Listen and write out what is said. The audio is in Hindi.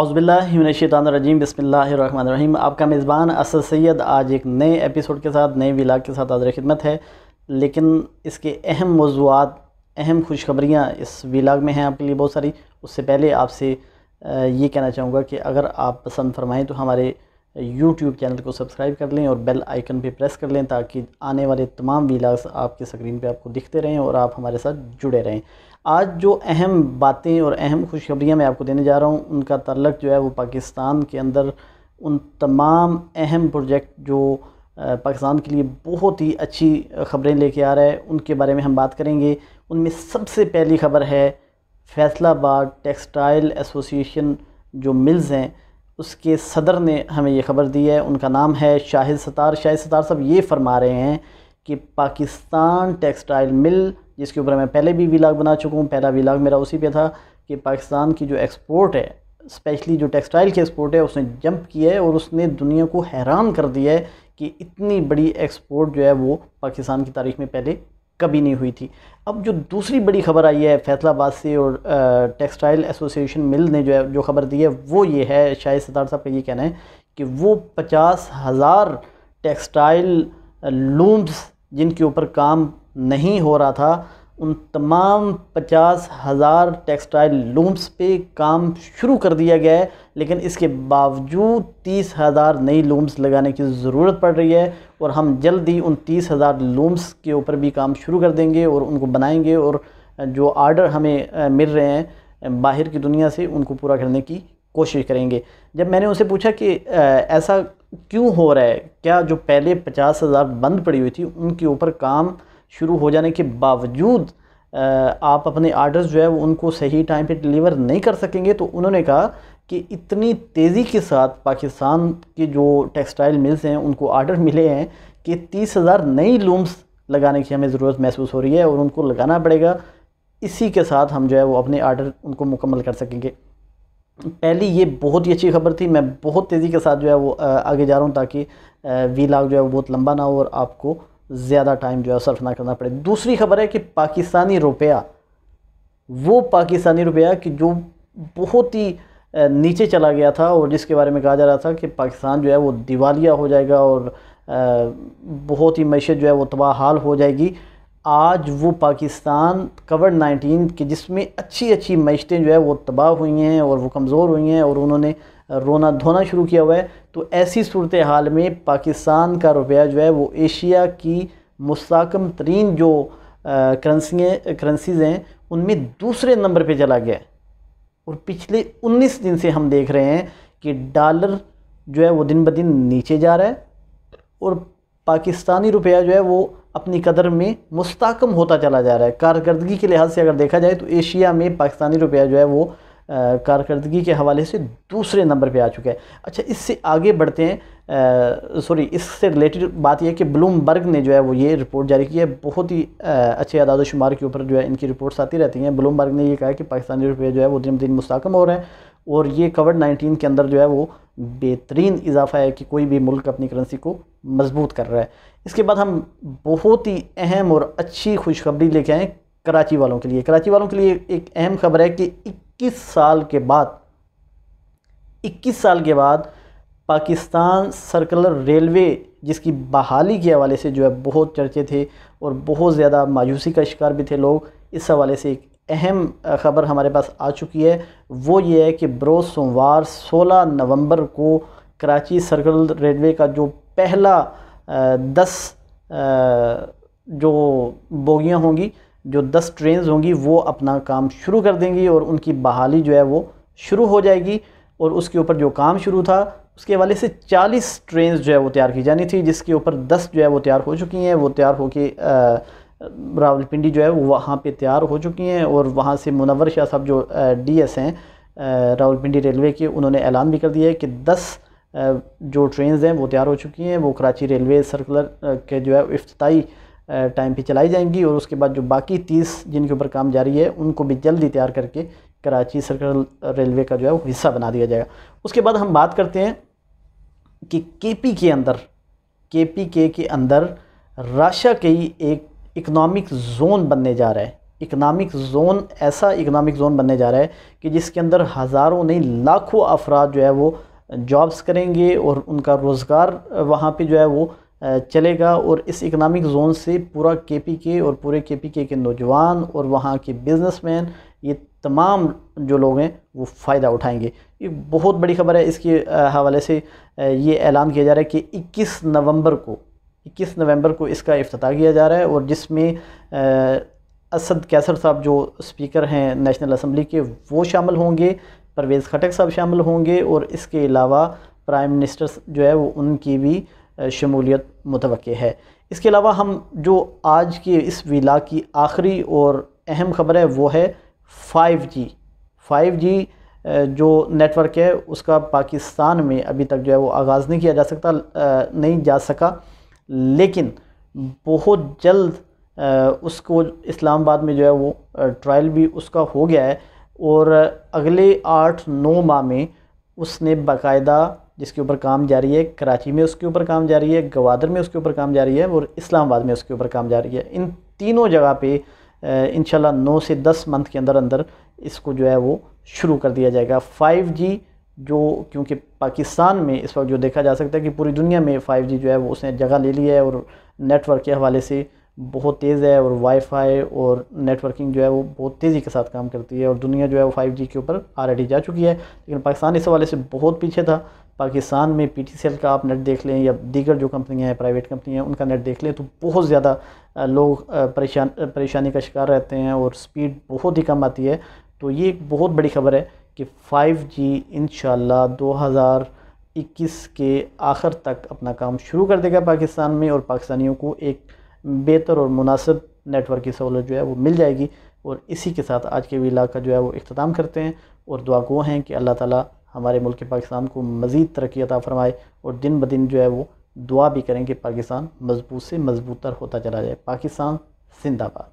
अउज़बिल्लाशैतरजीम बसमीम आपका मेज़बान असद सैद आज एक नए एपिसोड के साथ नए विलाग के साथ आज खिदमत है लेकिन इसके अहम मौजूद अहम खुशखबरियाँ इस विलाग में हैं आपके लिए बहुत सारी उससे पहले आपसे ये कहना चाहूँगा कि अगर आप पसंद फरमाएँ तो हमारे यूट्यूब चैनल को सब्सक्राइब कर लें और बेल आइकन भी प्रेस कर लें ताकि आने वाले तमाम विलाग्स आपके स्क्रीन पे आपको दिखते रहें और आप हमारे साथ जुड़े रहें आज जो अहम बातें और अहम खुशखबरियाँ मैं आपको देने जा रहा हूँ उनका तलक जो है वो पाकिस्तान के अंदर उन तमाम अहम प्रोजेक्ट जो पाकिस्तान के लिए बहुत ही अच्छी ख़बरें लेके आ रहा है उनके बारे में हम बात करेंगे उनमें सबसे पहली ख़बर है फैसलाबाद टेक्सटाइल एसोसिएशन जो मिल्स हैं उसके सदर ने हमें ये ख़बर दी है उनका नाम है शाहिद सतार शाहिद सतार साहब ये फरमा रहे हैं कि पाकिस्तान टेक्सटाइल मिल जिसके ऊपर मैं पहले भी विलाग बना चुका हूँ पहला विलाग मेरा उसी पे था कि पाकिस्तान की जो एक्सपोर्ट है स्पेशली जो टेक्सटाइल की एक्सपोर्ट है उसने जंप किया है और उसने दुनिया को हैरान कर दिया है कि इतनी बड़ी एक्सपोर्ट जो है वो पाकिस्तान की तारीख में पहले कभी नहीं हुई थी अब जो दूसरी बड़ी खबर आई है फैसलाबाद से और टेक्सटाइल एसोसिएशन मिल ने जो है जो खबर दी है वो ये है शाहिद सतार साहब का ये कहना है कि वो पचास हज़ार टेक्सटाइल लूम्स जिनके ऊपर काम नहीं हो रहा था उन तमाम पचास हज़ार टेक्सटाइल लूम्स पे काम शुरू कर दिया गया है लेकिन इसके बावजूद तीस हज़ार नई लूम्स लगाने की ज़रूरत पड़ रही है और हम जल्द ही उन तीस हज़ार लूम्स के ऊपर भी काम शुरू कर देंगे और उनको बनाएंगे और जो आर्डर हमें मिल रहे हैं बाहर की दुनिया से उनको पूरा करने की कोशिश करेंगे जब मैंने उनसे पूछा कि ऐसा क्यों हो रहा है क्या जो पहले पचास हज़ार बंद पड़ी हुई थी उनके ऊपर काम शुरू हो जाने के बावजूद आप अपने आर्डर्स जो है वो उनको सही टाइम पे डिलीवर नहीं कर सकेंगे तो उन्होंने कहा कि इतनी तेज़ी के साथ पाकिस्तान के जो टेक्सटाइल मिल्स हैं उनको आर्डर मिले हैं कि तीस हज़ार नई लूम्स लगाने की हमें ज़रूरत महसूस हो रही है और उनको लगाना पड़ेगा इसी के साथ हम जो है वो अपने आर्डर उनको मुकम्मल कर सकेंगे पहली ये बहुत ही अच्छी खबर थी मैं बहुत तेज़ी के साथ जो है वो आगे जा रहा हूँ ताकि वी लाग जो है वो बहुत लंबा ना हो और आपको ज़्यादा टाइम जो है सर्फ ना करना पड़े दूसरी खबर है कि पाकिस्तानी रुपया वो पाकिस्तानी रुपया कि जो बहुत ही नीचे चला गया था और जिसके बारे में कहा जा रहा था कि पाकिस्तान जो है वो दिवालिया हो जाएगा और बहुत ही मैशत जो है वो तबाह हाल हो जाएगी आज वो पाकिस्तान कोविड नाइन्टीन के जिसमें अच्छी अच्छी मैशतें जो है वो तबाह हुई हैं और वो कमज़ोर हुई हैं और उन्होंने रोना धोना शुरू किया हुआ है तो ऐसी सूरत हाल में पाकिस्तान का रुपया जो है वो एशिया की मुस्तकम तरीन जो करेंसी करेंसीज़ हैं उनमें दूसरे नंबर पे चला गया है और पिछले 19 दिन से हम देख रहे हैं कि डॉलर जो है वो दिन ब दिन नीचे जा रहा है और पाकिस्तानी रुपया जो है वो अपनी कदर में मुस्तकम होता चला जा रहा है कारकर्दगी के लिहाज से अगर देखा जाए तो एशिया में पाकिस्तानी रुपया जो है वो कारकर्दगी के हवाले से दूसरे नंबर पे आ चुका है अच्छा इससे आगे बढ़ते हैं सॉरी इससे रिलेटेड बात यह है कि ब्लूमबर्ग ने जो है वो ये रिपोर्ट जारी की है बहुत ही आ, अच्छे अदाद शुमार के ऊपर जो है इनकी रिपोर्ट्स आती रहती हैं ब्लूमबर्ग ने यह कहा कि पाकिस्तानी रुपये जो है वो दिन दिन मुस्कम हो रहे हैं और ये कोविड नाइन्टीन के अंदर जो है वो बेहतरीन इजाफा है कि कोई भी मुल्क अपनी करेंसी को मजबूत कर रहा है इसके बाद हम बहुत ही अहम और अच्छी खुशखबरी लेके आएँ कराची वालों के लिए कराची वालों के लिए एक अहम खबर है कि 21 साल के बाद 21 साल के बाद पाकिस्तान सर्कुलर रेलवे जिसकी बहाली के हवाले से जो है बहुत चर्चे थे और बहुत ज़्यादा मायूसी का शिकार भी थे लोग इस हवाले से एक अहम ख़बर हमारे पास आ चुकी है वो ये है कि बरोज़ सोमवार 16 नवंबर को कराची सर्कल रेलवे का जो पहला दस जो बोगियाँ होंगी जो दस ट्रेन होंगी वो अपना काम शुरू कर देंगी और उनकी बहाली जो है वो शुरू हो जाएगी और उसके ऊपर जो काम शुरू था उसके हवाले से 40 ट्रेन जो है वो तैयार की जानी थी जिसके ऊपर 10 जो है वो तैयार हो चुकी हैं वो तैयार होके रावलपिंडी जो है वो वहाँ पे तैयार हो चुकी हैं और वहाँ से मुनवर शाह साहब जो डीएस हैं रावलपिंडी रेलवे के उन्होंने ऐलान भी कर दिया है कि दस जो ट्रेन हैं वो तैयार हो चुकी हैं वो कराची रेलवे सर्कुलर के जो है अफ्ताही टाइम पे चलाई जाएंगी और उसके बाद जो बाकी तीस जिनके ऊपर काम जारी है उनको भी जल्दी तैयार करके कराची सर्कल रेलवे का जो है वो हिस्सा बना दिया जाएगा उसके बाद हम बात करते हैं कि पी के अंदर पी के के अंदर राशा के ही एक इकनॉमिक जोन बनने जा रहा है इकनॉमिक जोन ऐसा इकनॉमिक जोन बनने जा रहा है कि जिसके अंदर हज़ारों नहीं लाखों अफराद जो है वो जॉब्स करेंगे और उनका रोज़गार वहाँ पे जो है वो चलेगा और इस इकनॉमिक जोन से पूरा के पी के और पूरे के पी के, के नौजवान और वहाँ के बिजनेसमैन ये तमाम जो लोग हैं वो फ़ायदा उठाएंगे ये बहुत बड़ी खबर है इसके हवाले से ये ऐलान किया जा रहा है कि इक्कीस नवंबर को इक्कीस नवंबर को इसका अफ्ताह किया जा रहा है और जिसमें असद कैसर साहब जो स्पीकर हैं नेशनल असम्बली के वो शामिल होंगे परवेज़ खटक साहब शामिल होंगे और इसके अलावा प्राइम मिनिस्टर जो है वो उनकी भी शमूलियत मुतव है इसके अलावा हम जो आज की इस विला की आखिरी और अहम ख़बर है वो है 5G 5G जो नेटवर्क है उसका पाकिस्तान में अभी तक जो है वो आगाज़ नहीं किया जा सकता नहीं जा सका लेकिन बहुत जल्द उसको इस्लामाबाद में जो है वो ट्रायल भी उसका हो गया है और अगले आठ नौ माह में उसने बाकायदा जिसके ऊपर काम जारी है कराची में उसके ऊपर काम जारी है गवादर में उसके ऊपर काम जारी है और इस्लामाबाद में उसके ऊपर काम जारी है इन तीनों जगह पे इन नौ से दस मंथ के अंदर अंदर इसको जो है वो शुरू कर दिया जाएगा फ़ाइव जी जो क्योंकि पाकिस्तान में इस वक्त जो देखा जा सकता है कि पूरी दुनिया में फ़ाइव जी जो है वो उसने जगह ले ली है और नेटवर्क के हवाले से बहुत तेज़ है और वाईफाई और नेटवर्किंग जो है वो बहुत तेज़ी के साथ काम करती है और दुनिया जो है वो फाइव जी के ऊपर ऑलरेडी जा चुकी है लेकिन पाकिस्तान इस हवाले से बहुत पीछे था पाकिस्तान में पी टी सी एल का आप नेट देख लें या दीगर जो कंपनियाँ हैं प्राइवेट कंपनियाँ हैं उनका नेट देख लें तो बहुत ज़्यादा लोग परेशान परेशानी का शिकार रहते हैं और स्पीड बहुत ही कम आती है तो ये एक बहुत बड़ी खबर है कि 5G जी इन इक्कीस के आखिर तक अपना काम शुरू कर देगा पाकिस्तान में और पाकिस्तानियों को एक बेहतर और मुनासिब नेटवर्क की सहूलत जो है वो मिल जाएगी और इसी के साथ आज के वीला का जो है वो अख्ताम करते हैं और दुआ गो हैं कि अल्लाह ताला हमारे मुल्क पाकिस्तान को मज़ीद तरक्की अता फ़रमाए और दिन ब दिन जो है वो दुआ भी करें कि पाकिस्तान मजबूत से मजबूतर होता चला जाए पाकिस्तान जिंदाबाद